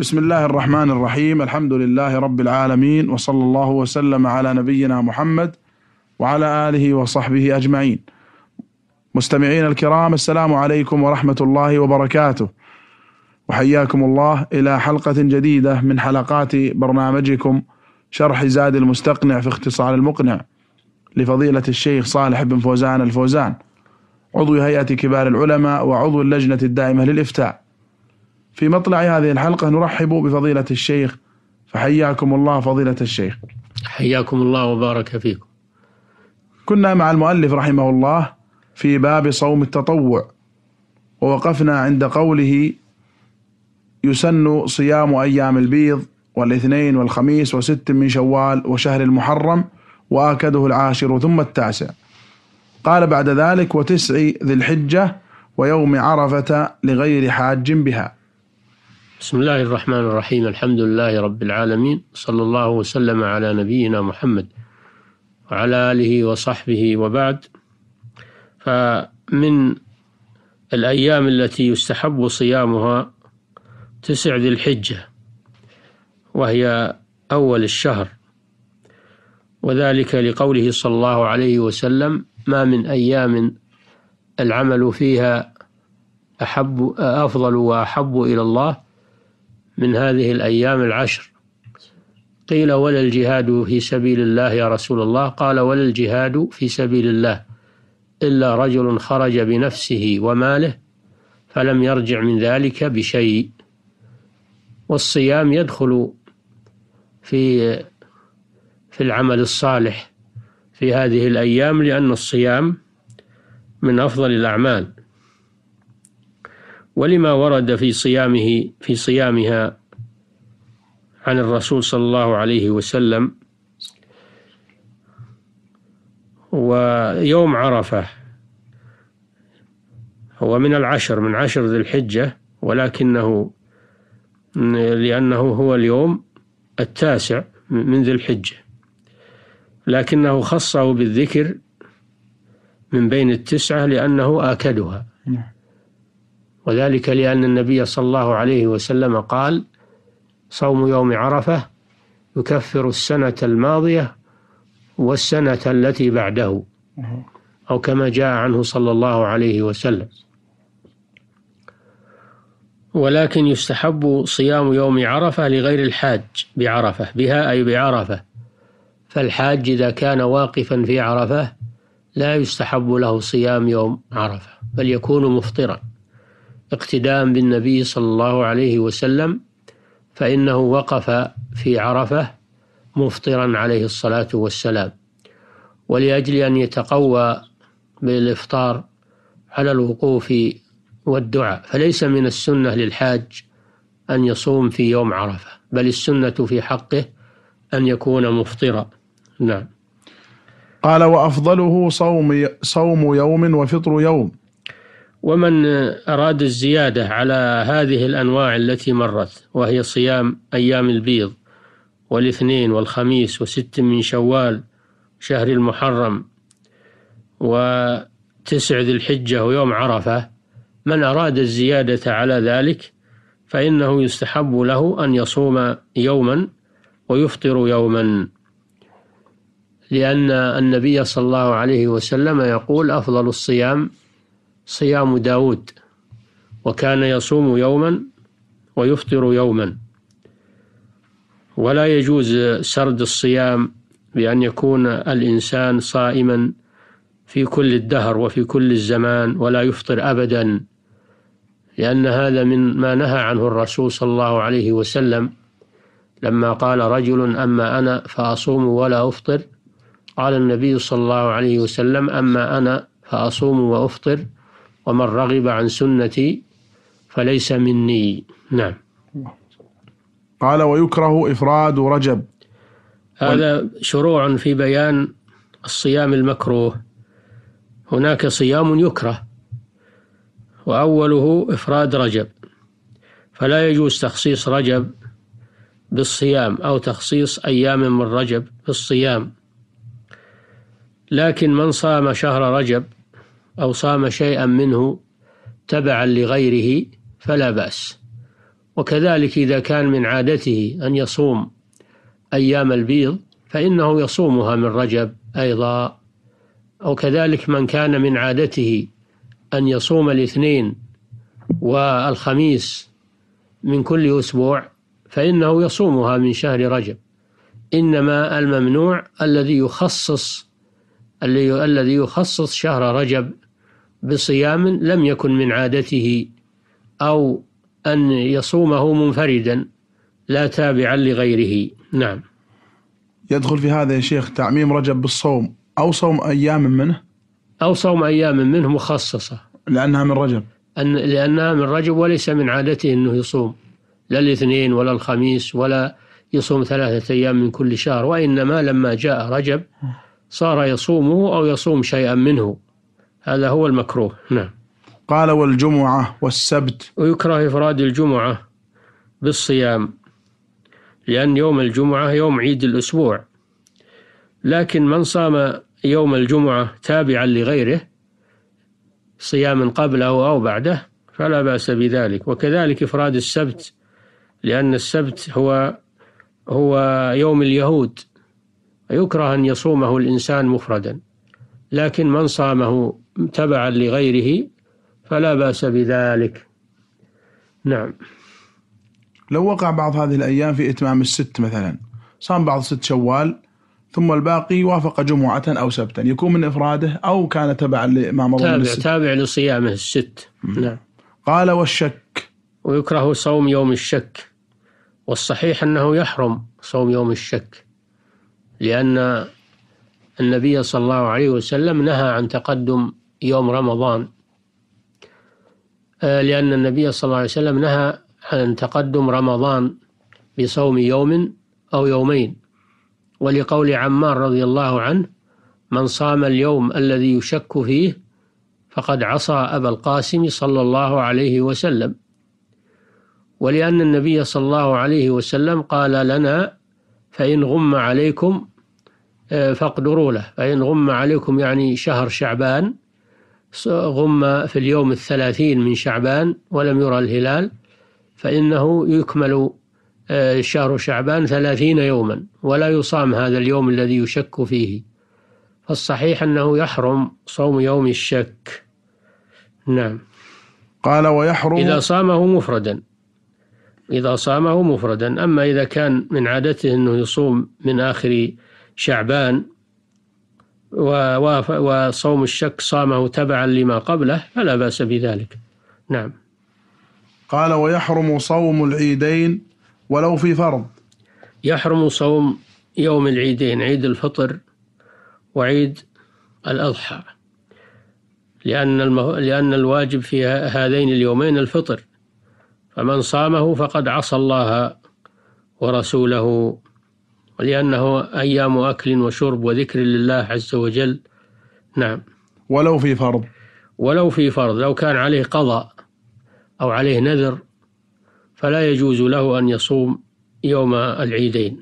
بسم الله الرحمن الرحيم الحمد لله رب العالمين وصلى الله وسلم على نبينا محمد وعلى اله وصحبه اجمعين. مستمعين الكرام السلام عليكم ورحمه الله وبركاته. وحياكم الله الى حلقه جديده من حلقات برنامجكم شرح زاد المستقنع في اختصار المقنع لفضيله الشيخ صالح بن فوزان الفوزان عضو هيئه كبار العلماء وعضو اللجنه الدائمه للافتاء. في مطلع هذه الحلقة نرحب بفضيلة الشيخ فحياكم الله فضيلة الشيخ حياكم الله وبارك فيكم كنا مع المؤلف رحمه الله في باب صوم التطوع ووقفنا عند قوله يسن صيام أيام البيض والاثنين والخميس وست من شوال وشهر المحرم وآكده العاشر ثم التاسع قال بعد ذلك وتسع ذي الحجة ويوم عرفة لغير حاج بها بسم الله الرحمن الرحيم الحمد لله رب العالمين صلى الله وسلم على نبينا محمد وعلى آله وصحبه وبعد فمن الأيام التي يستحب صيامها تسع ذي الحجة وهي أول الشهر وذلك لقوله صلى الله عليه وسلم ما من أيام العمل فيها أحب أفضل وأحب إلى الله من هذه الأيام العشر قيل ولا الجهاد في سبيل الله يا رسول الله قال ولا الجهاد في سبيل الله إلا رجل خرج بنفسه وماله فلم يرجع من ذلك بشيء والصيام يدخل في في العمل الصالح في هذه الأيام لأن الصيام من أفضل الأعمال ولما ورد في صيامه في صيامها عن الرسول صلى الله عليه وسلم ويوم عرفة هو من العشر من عشر ذي الحجة ولكنه لأنه هو اليوم التاسع من ذي الحجة لكنه خصه بالذكر من بين التسعة لأنه آكدها نعم. وذلك لأن النبي صلى الله عليه وسلم قال صوم يوم عرفة يكفر السنة الماضية والسنة التي بعده أو كما جاء عنه صلى الله عليه وسلم ولكن يستحب صيام يوم عرفة لغير الحاج بعرفة بها أي بعرفة فالحاج إذا كان واقفا في عرفة لا يستحب له صيام يوم عرفة بل يكون مفطرا اقتداء بالنبي صلى الله عليه وسلم فإنه وقف في عرفة مفطرا عليه الصلاة والسلام ولأجل أن يتقوى بالإفطار على الوقوف والدعاء فليس من السنة للحاج أن يصوم في يوم عرفة بل السنة في حقه أن يكون مفطرا نعم قال وأفضله صوم صوم يوم وفطر يوم ومن أراد الزيادة على هذه الأنواع التي مرت وهي صيام أيام البيض والاثنين والخميس وست من شوال شهر المحرم وتسع ذي الحجة ويوم عرفة من أراد الزيادة على ذلك فإنه يستحب له أن يصوم يوما ويفطر يوما لأن النبي صلى الله عليه وسلم يقول أفضل الصيام صيام داود وكان يصوم يوما ويفطر يوما ولا يجوز سرد الصيام بأن يكون الإنسان صائما في كل الدهر وفي كل الزمان ولا يفطر أبدا لأن هذا من ما نهى عنه الرسول صلى الله عليه وسلم لما قال رجل أما أنا فأصوم ولا أفطر قال النبي صلى الله عليه وسلم أما أنا فأصوم وأفطر ومن رغب عن سنتي فليس مني نعم قال ويكره إفراد رجب هذا شروع في بيان الصيام المكروه هناك صيام يكره وأوله إفراد رجب فلا يجوز تخصيص رجب بالصيام أو تخصيص أيام من رجب بالصيام لكن من صام شهر رجب أو صام شيئا منه تبعا لغيره فلا بأس وكذلك إذا كان من عادته أن يصوم أيام البيض فإنه يصومها من رجب أيضا أو كذلك من كان من عادته أن يصوم الاثنين والخميس من كل أسبوع فإنه يصومها من شهر رجب إنما الممنوع الذي يخصص الذي يخصص شهر رجب بصيام لم يكن من عادته أو أن يصومه منفردا لا تابعا لغيره نعم يدخل في هذا يا شيخ تعميم رجب بالصوم أو صوم أيام منه أو صوم أيام منه مخصصة لأنها من رجب أن لأنها من رجب وليس من عادته أنه يصوم لا الاثنين ولا الخميس ولا يصوم ثلاثة أيام من كل شهر وإنما لما جاء رجب صار يصومه أو يصوم شيئا منه هذا هو المكروه نعم قال والجمعة والسبت ويكره إفراد الجمعة بالصيام لأن يوم الجمعة يوم عيد الأسبوع لكن من صام يوم الجمعة تابعا لغيره صياما قبله أو بعده فلا بأس بذلك وكذلك إفراد السبت لأن السبت هو هو يوم اليهود يكره أن يصومه الإنسان مفردا لكن من صامه تبعا لغيره فلا بأس بذلك نعم لو وقع بعض هذه الأيام في إتمام الست مثلا صام بعض ست شوال ثم الباقي وافق جمعة أو سبتا يكون من إفراده أو كان تبعا لما مضى تابع الست. تابع لصيامه الست نعم قال والشك ويكره صوم يوم الشك والصحيح أنه يحرم صوم يوم الشك لأن النبي صلى الله عليه وسلم نهى عن تقدم يوم رمضان آه، لأن النبي صلى الله عليه وسلم نهى عن تقدم رمضان بصوم يوم أو يومين ولقول عمار رضي الله عنه من صام اليوم الذي يشك فيه فقد عصى أبا القاسم صلى الله عليه وسلم ولأن النبي صلى الله عليه وسلم قال لنا فإن غم عليكم آه، فاقدروا له فإن غم عليكم يعني شهر شعبان غم في اليوم الثلاثين من شعبان ولم يرى الهلال فإنه يكمل آه، شهر شعبان ثلاثين يوما ولا يصام هذا اليوم الذي يشك فيه فالصحيح أنه يحرم صوم يوم الشك نعم قال ويحرم إذا صامه مفردا إذا صامه مفردا أما إذا كان من عادته أنه يصوم من آخر شعبان وصوم الشك صامه تبعا لما قبله فلا بأس بذلك نعم قال ويحرم صوم العيدين ولو في فرض يحرم صوم يوم العيدين عيد الفطر وعيد الأضحى لأن المه... لأن الواجب في هذين اليومين الفطر فمن صامه فقد عصى الله ورسوله ولأنه أيام أكل وشرب وذكر لله عز وجل نعم ولو في فرض ولو في فرض لو كان عليه قضاء أو عليه نذر فلا يجوز له أن يصوم يوم العيدين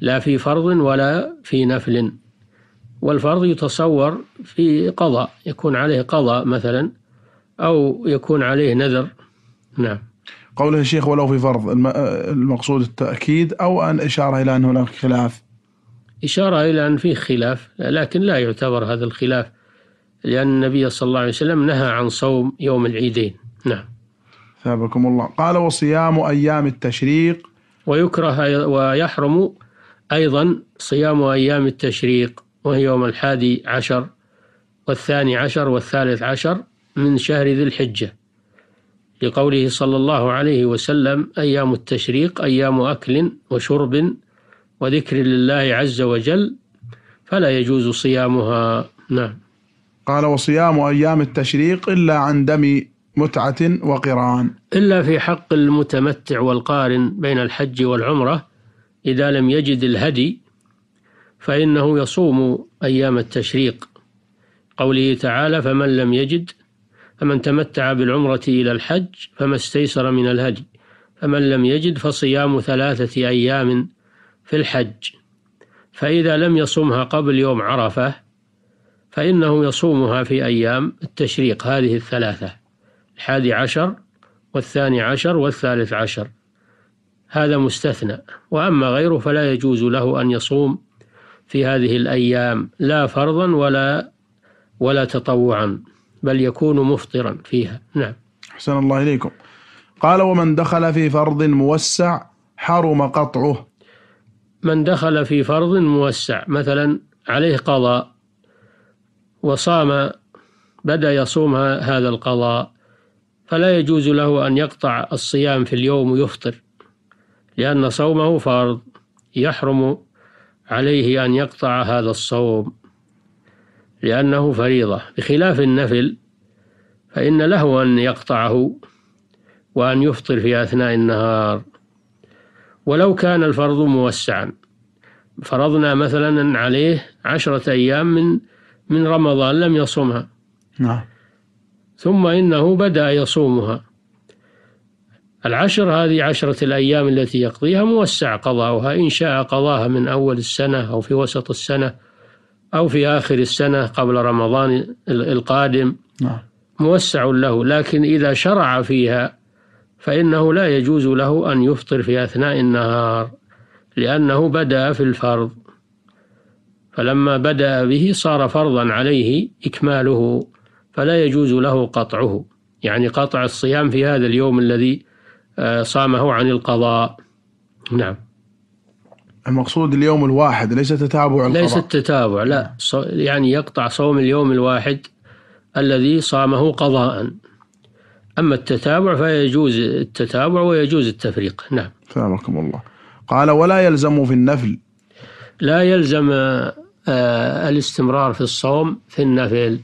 لا في فرض ولا في نفل والفرض يتصور في قضاء يكون عليه قضاء مثلا أو يكون عليه نذر نعم قوله الشيخ ولو في فرض المقصود التأكيد أو أن إشارة إلى أن هناك خلاف إشارة إلى أن فيه خلاف لكن لا يعتبر هذا الخلاف لأن النبي صلى الله عليه وسلم نهى عن صوم يوم العيدين نعم ثابكم الله قال وصيام أيام التشريق ويكره ويحرم أيضا صيام أيام التشريق وهي يوم الحادي عشر والثاني عشر والثالث عشر من شهر ذي الحجة لقوله صلى الله عليه وسلم أيام التشريق أيام أكل وشرب وذكر لله عز وجل فلا يجوز صيامها نعم قال وصيام أيام التشريق إلا عن دم متعة وقران إلا في حق المتمتع والقارن بين الحج والعمرة إذا لم يجد الهدي فإنه يصوم أيام التشريق قوله تعالى فمن لم يجد فمن تمتع بالعمرة إلى الحج فما استيسر من الهدي فمن لم يجد فصيام ثلاثة أيام في الحج فإذا لم يصومها قبل يوم عرفة فإنه يصومها في أيام التشريق هذه الثلاثة الحادي عشر والثاني عشر والثالث عشر هذا مستثنى وأما غيره فلا يجوز له أن يصوم في هذه الأيام لا فرضا ولا ولا تطوعا بل يكون مفطرا فيها نعم أحسن الله إليكم قال ومن دخل في فرض موسع حرم قطعه من دخل في فرض موسع مثلا عليه قضاء وصام بدا يصوم هذا القضاء فلا يجوز له ان يقطع الصيام في اليوم ويفطر لان صومه فرض يحرم عليه ان يقطع هذا الصوم لأنه فريضة بخلاف النفل فإن له أن يقطعه وأن يفطر في أثناء النهار ولو كان الفرض موسعا فرضنا مثلا عليه عشرة أيام من من رمضان لم يصمها نعم ثم إنه بدأ يصومها العشر هذه عشرة الأيام التي يقضيها موسع قضاؤها إن شاء قضاها من أول السنة أو في وسط السنة أو في آخر السنة قبل رمضان القادم نعم. موسع له لكن إذا شرع فيها فإنه لا يجوز له أن يفطر في أثناء النهار لأنه بدأ في الفرض فلما بدأ به صار فرضا عليه إكماله فلا يجوز له قطعه يعني قطع الصيام في هذا اليوم الذي آه، صامه عن القضاء نعم المقصود اليوم الواحد ليس تتابع القضاء ليس التتابع لا يعني يقطع صوم اليوم الواحد الذي صامه قضاء أما التتابع فيجوز التتابع ويجوز التفريق نعم سلامكم الله قال ولا يلزم في النفل لا يلزم آه، الاستمرار في الصوم في النفل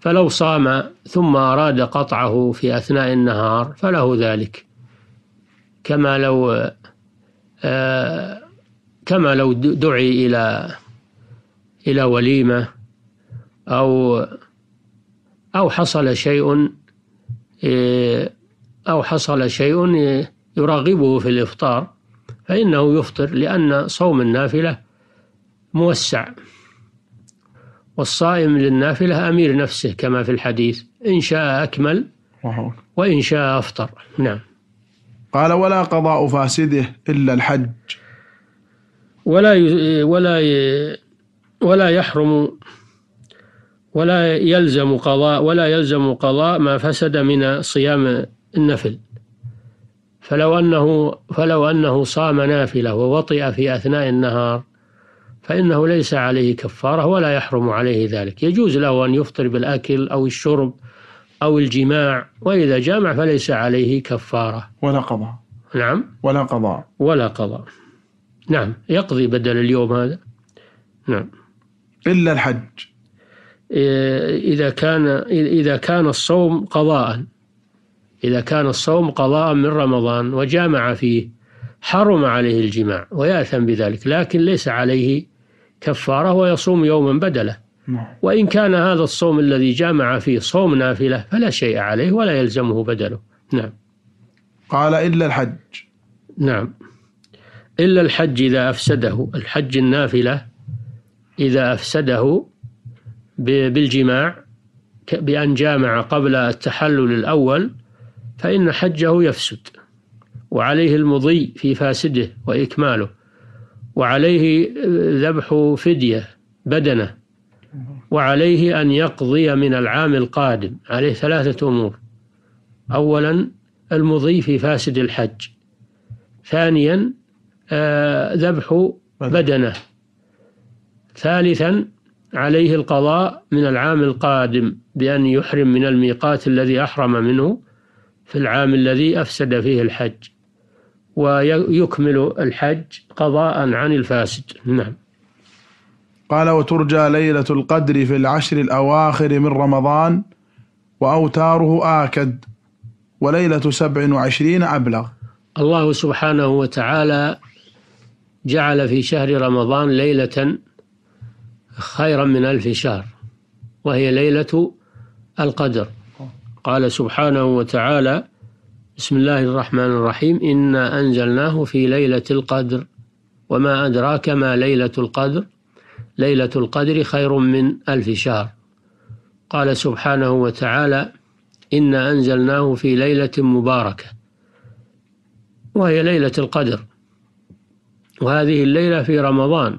فلو صام ثم أراد قطعه في أثناء النهار فله ذلك كما لو آه، كما لو دعي إلى إلى وليمة أو أو حصل شيء إيه، أو حصل شيء يرغبه في الإفطار فإنه يفطر لأن صوم النافلة موسع والصائم للنافلة أمير نفسه كما في الحديث إن شاء أكمل وإن شاء أفطر نعم قال ولا قضاء فاسده إلا الحج ولا ولا ولا يحرم ولا يلزم قضاء ولا يلزم قضاء ما فسد من صيام النفل فلو أنه فلو أنه صام نافلة ووطئ في أثناء النهار فإنه ليس عليه كفارة ولا يحرم عليه ذلك يجوز له أن يفطر بالأكل أو الشرب أو الجماع وإذا جامع فليس عليه كفارة ولا قضاء نعم ولا قضاء ولا قضاء نعم يقضي بدل اليوم هذا نعم إلا الحج إيه، إذا كان إذا كان الصوم قضاء إذا كان الصوم قضاء من رمضان وجامع فيه حرم عليه الجماع ويأثم بذلك لكن ليس عليه كفارة ويصوم يوما بدله نعم. وإن كان هذا الصوم الذي جامع فيه صوم نافلة فلا شيء عليه ولا يلزمه بدله نعم قال إلا الحج نعم إلا الحج إذا أفسده الحج النافلة إذا أفسده بالجماع بأن جامع قبل التحلل الأول فإن حجه يفسد وعليه المضي في فاسده وإكماله وعليه ذبح فدية بدنة وعليه أن يقضي من العام القادم عليه ثلاثة أمور أولا المضي في فاسد الحج ثانيا آه، ذبح بدنه ثالثا عليه القضاء من العام القادم بأن يحرم من الميقات الذي أحرم منه في العام الذي أفسد فيه الحج ويكمل الحج قضاء عن الفاسد نعم قال وترجى ليلة القدر في العشر الأواخر من رمضان وأوتاره آكد وليلة سبع وعشرين أبلغ الله سبحانه وتعالى جعل في شهر رمضان ليلة خيرا من ألف شهر وهي ليلة القدر قال سبحانه وتعالى بسم الله الرحمن الرحيم إنا أنزلناه في ليلة القدر وما أدراك ما ليلة القدر ليلة القدر خير من ألف شهر قال سبحانه وتعالى إنا أنزلناه في ليلة مباركة وهي ليلة القدر وهذه الليلة في رمضان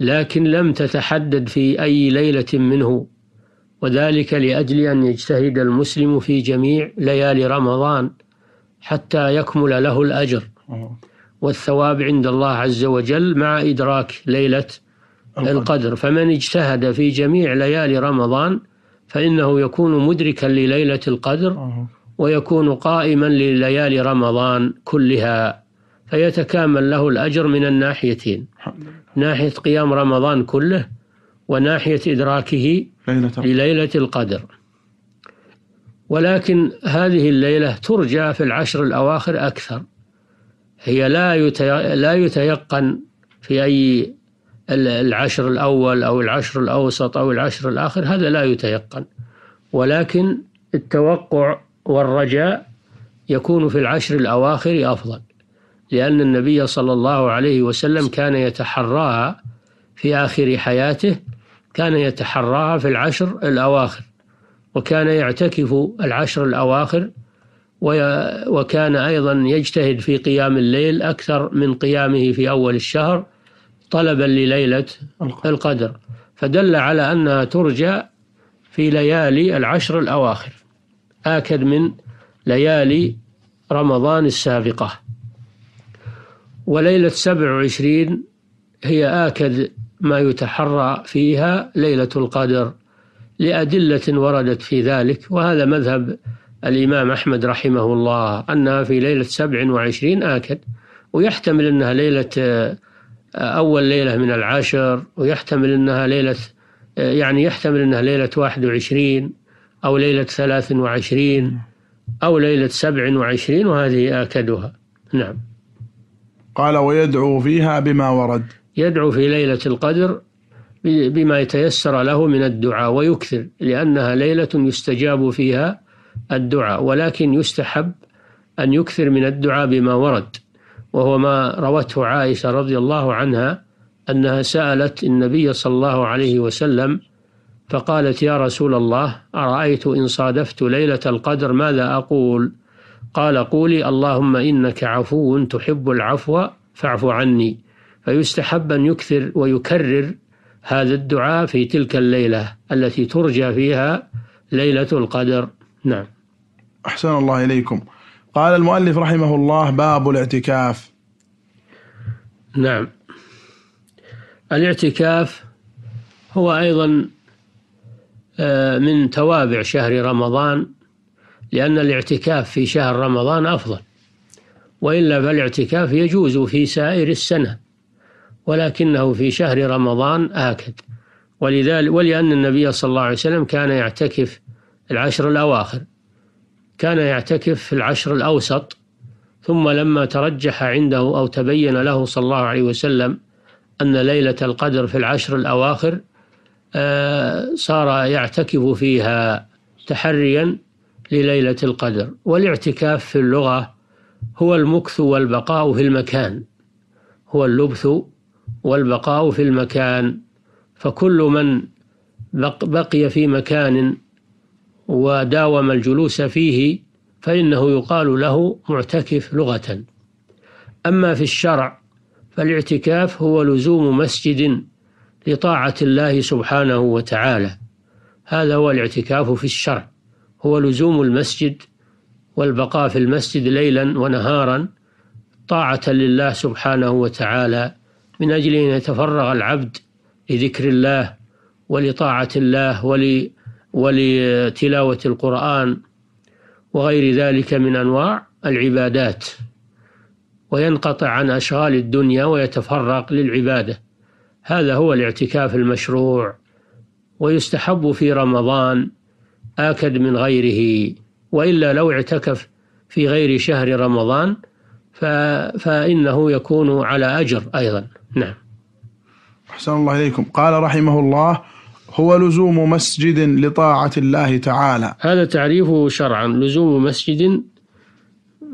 لكن لم تتحدد في أي ليلة منه وذلك لأجل أن يجتهد المسلم في جميع ليالي رمضان حتى يكمل له الأجر والثواب عند الله عز وجل مع إدراك ليلة القدر فمن اجتهد في جميع ليالي رمضان فإنه يكون مدركا لليلة القدر ويكون قائما لليالي رمضان كلها فيتكامل له الأجر من الناحيتين ناحية قيام رمضان كله وناحية إدراكه لليلة القدر ولكن هذه الليلة ترجى في العشر الأواخر أكثر هي لا لا يتيقن في أي العشر الأول أو العشر الأوسط أو العشر الآخر هذا لا يتيقن ولكن التوقع والرجاء يكون في العشر الأواخر أفضل لأن النبي صلى الله عليه وسلم كان يتحراها في آخر حياته كان يتحراها في العشر الأواخر وكان يعتكف العشر الأواخر وكان أيضا يجتهد في قيام الليل أكثر من قيامه في أول الشهر طلبا لليلة القدر فدل على أنها ترجى في ليالي العشر الأواخر آكد من ليالي رمضان السابقة وليلة 27 هي آكد ما يتحرى فيها ليلة القدر لأدلة وردت في ذلك وهذا مذهب الإمام أحمد رحمه الله أنها في ليلة 27 آكد ويحتمل أنها ليلة آه، أول ليلة من العشر ويحتمل أنها ليلة آه، يعني يحتمل أنها ليلة 21 أو ليلة 23 أو ليلة 27 وهذه آكدها نعم قال ويدعو فيها بما ورد يدعو في ليلة القدر بما يتيسر له من الدعاء ويكثر لأنها ليلة يستجاب فيها الدعاء ولكن يستحب أن يكثر من الدعاء بما ورد وهو ما روته عائشة رضي الله عنها أنها سألت النبي صلى الله عليه وسلم فقالت يا رسول الله أرأيت إن صادفت ليلة القدر ماذا أقول؟ قال قولي اللهم إنك عفو تحب العفو فاعف عني فيستحب أن يكثر ويكرر هذا الدعاء في تلك الليلة التي ترجى فيها ليلة القدر نعم أحسن الله إليكم قال المؤلف رحمه الله باب الاعتكاف نعم الاعتكاف هو أيضا آه، من توابع شهر رمضان لأن الاعتكاف في شهر رمضان أفضل وإلا فالاعتكاف يجوز في سائر السنة ولكنه في شهر رمضان آكد ولذلك ولأن النبي صلى الله عليه وسلم كان يعتكف العشر الأواخر كان يعتكف في العشر الأوسط ثم لما ترجح عنده أو تبين له صلى الله عليه وسلم أن ليلة القدر في العشر الأواخر آه، صار يعتكف فيها تحريا لليلة القدر والاعتكاف في اللغة هو المكث والبقاء في المكان هو اللبث والبقاء في المكان فكل من بقي في مكان وداوم الجلوس فيه فإنه يقال له معتكف لغة أما في الشرع فالاعتكاف هو لزوم مسجد لطاعة الله سبحانه وتعالى هذا هو الاعتكاف في الشرع هو لزوم المسجد والبقاء في المسجد ليلا ونهارا طاعة لله سبحانه وتعالى من أجل أن يتفرغ العبد لذكر الله ولطاعة الله ول ولتلاوة القرآن وغير ذلك من أنواع العبادات وينقطع عن أشغال الدنيا ويتفرق للعبادة هذا هو الاعتكاف المشروع ويستحب في رمضان آكد من غيره وإلا لو اعتكف في غير شهر رمضان فإنه يكون على أجر أيضا نعم أحسن الله إليكم قال رحمه الله هو لزوم مسجد لطاعة الله تعالى هذا تعريفه شرعا لزوم مسجد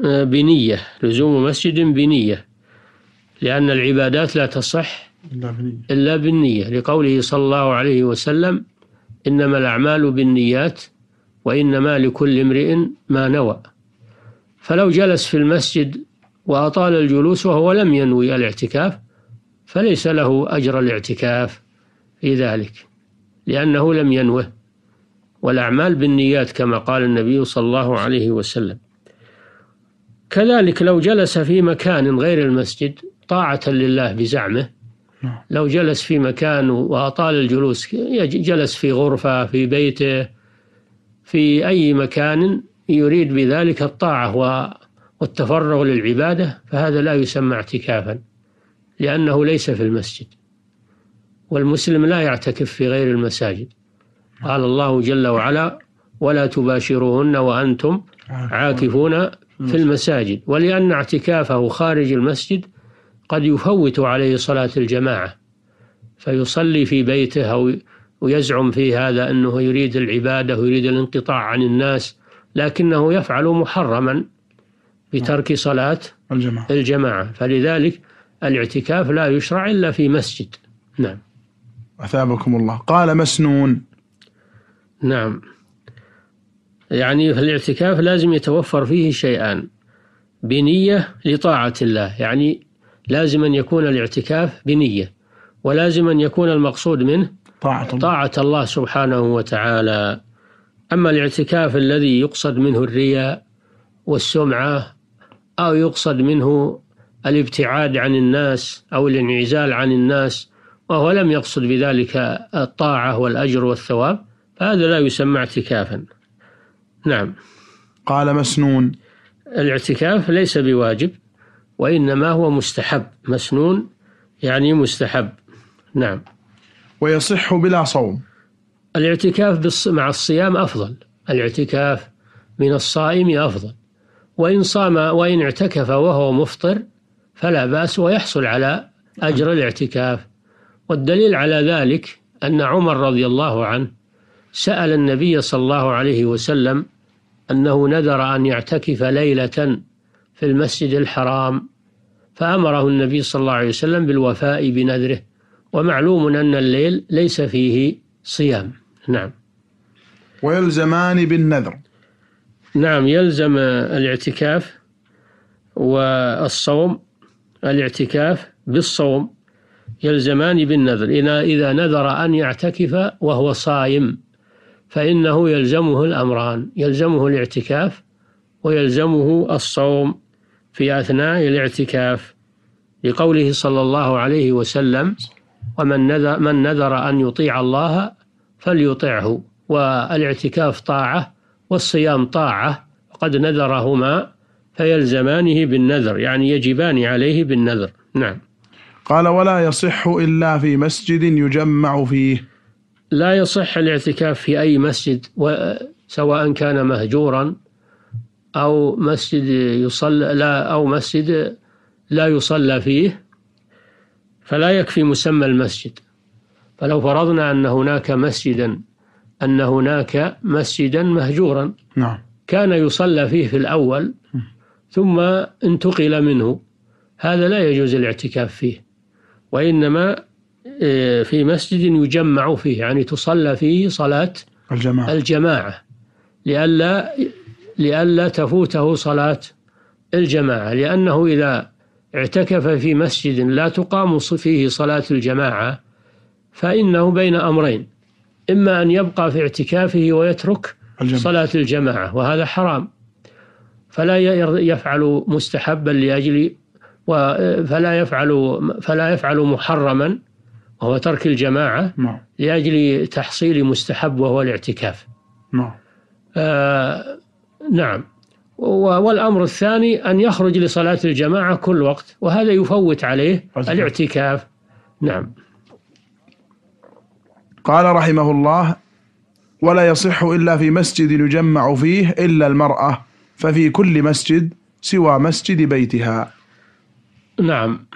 آه، بنية لزوم مسجد بنية لأن العبادات لا تصح إلا بالنية لقوله صلى الله عليه وسلم إنما الأعمال بالنيات وإنما لكل امرئ ما نوى فلو جلس في المسجد وأطال الجلوس وهو لم ينوي الاعتكاف فليس له أجر الاعتكاف في ذلك لأنه لم ينوه والأعمال بالنيات كما قال النبي صلى الله عليه وسلم كذلك لو جلس في مكان غير المسجد طاعة لله بزعمه نعم. لو جلس في مكان وأطال الجلوس جلس في غرفة في بيته في أي مكان يريد بذلك الطاعة والتفرغ للعبادة فهذا لا يسمى اعتكافا لأنه ليس في المسجد والمسلم لا يعتكف في غير المساجد قال الله جل وعلا ولا تباشروهن وأنتم آه. عاكفون في المساجد ولأن اعتكافه خارج المسجد قد يفوت عليه صلاة الجماعة فيصلي في بيته أو ويزعم في هذا أنه يريد العبادة ويريد الانقطاع عن الناس لكنه يفعل محرما بترك صلاة الجماعة, الجماعة فلذلك الاعتكاف لا يشرع إلا في مسجد نعم أثابكم الله قال مسنون نعم يعني في الاعتكاف لازم يتوفر فيه شيئان بنية لطاعة الله يعني لازم أن يكون الاعتكاف بنية ولازم أن يكون المقصود منه طاعة الله. طاعة الله سبحانه وتعالى أما الاعتكاف الذي يقصد منه الرياء والسمعة أو يقصد منه الابتعاد عن الناس أو الانعزال عن الناس وهو لم يقصد بذلك الطاعة والأجر والثواب فهذا لا يسمى اعتكافا نعم قال مسنون الاعتكاف ليس بواجب وإنما هو مستحب مسنون يعني مستحب نعم ويصح بلا صوم الاعتكاف مع الصيام أفضل الاعتكاف من الصائم أفضل وإن صام وإن اعتكف وهو مفطر فلا بأس ويحصل على أجر الاعتكاف والدليل على ذلك أن عمر رضي الله عنه سأل النبي صلى الله عليه وسلم أنه نذر أن يعتكف ليلة في المسجد الحرام فأمره النبي صلى الله عليه وسلم بالوفاء بنذره ومعلوم أن الليل ليس فيه صيام نعم ويلزمان بالنذر نعم يلزم الاعتكاف والصوم الاعتكاف بالصوم يلزمان بالنذر إذا نذر أن يعتكف وهو صايم فإنه يلزمه الأمران يلزمه الاعتكاف ويلزمه الصوم في أثناء الاعتكاف لقوله صلى الله عليه وسلم ومن نذر, من نذر أن يطيع الله فليطعه والاعتكاف طاعة والصيام طاعة وقد نذرهما فيلزمانه بالنذر يعني يجبان عليه بالنذر نعم قال ولا يصح إلا في مسجد يجمع فيه لا يصح الاعتكاف في أي مسجد سواء كان مهجورا أو مسجد يصلى لا أو مسجد لا يصلى فيه فلا يكفي مسمى المسجد فلو فرضنا أن هناك مسجدا أن هناك مسجدا مهجورا نعم. كان يصلى فيه في الأول ثم انتقل منه هذا لا يجوز الاعتكاف فيه وإنما آه، في مسجد يجمع فيه يعني تصلى فيه صلاة الجماعة, الجماعة لئلا لئلا تفوته صلاة الجماعة لأنه إذا اعتكف في مسجد لا تقام فيه صلاة الجماعة فإنه بين أمرين إما أن يبقى في اعتكافه ويترك الجماعة. صلاة الجماعة وهذا حرام فلا يفعل مستحبا لأجل فلا يفعل فلا يفعل محرما وهو ترك الجماعة نعم. لأجل تحصيل مستحب وهو الاعتكاف نعم آه نعم والأمر الثاني أن يخرج لصلاة الجماعة كل وقت وهذا يفوت عليه الاعتكاف نعم قال رحمه الله ولا يصح إلا في مسجد يجمع فيه إلا المرأة ففي كل مسجد سوى مسجد بيتها نعم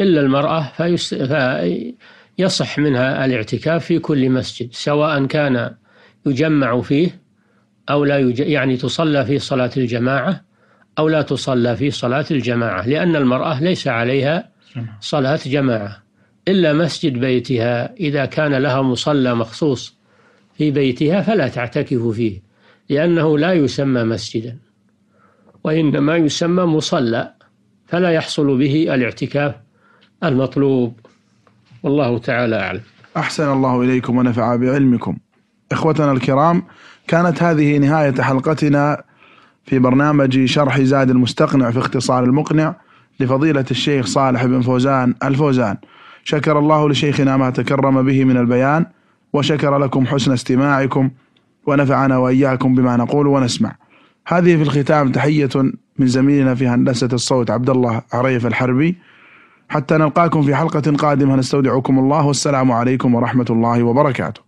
إلا المرأة فيس... فيصح منها الاعتكاف في كل مسجد سواء كان يجمع فيه أو لا يج... يعني تصلى في صلاة الجماعة أو لا تصلى في صلاة الجماعة لأن المرأة ليس عليها صلاة جماعة إلا مسجد بيتها إذا كان لها مصلى مخصوص في بيتها فلا تعتكف فيه لأنه لا يسمى مسجدا وإنما يسمى مصلى فلا يحصل به الاعتكاف المطلوب والله تعالى أعلم أحسن الله إليكم ونفع بعلمكم إخوتنا الكرام كانت هذه نهاية حلقتنا في برنامج شرح زاد المستقنع في اختصار المقنع لفضيلة الشيخ صالح بن فوزان الفوزان شكر الله لشيخنا ما تكرم به من البيان وشكر لكم حسن استماعكم ونفعنا وإياكم بما نقول ونسمع هذه في الختام تحية من زميلنا في هندسة الصوت عبد الله عريف الحربي حتى نلقاكم في حلقة قادمة نستودعكم الله والسلام عليكم ورحمة الله وبركاته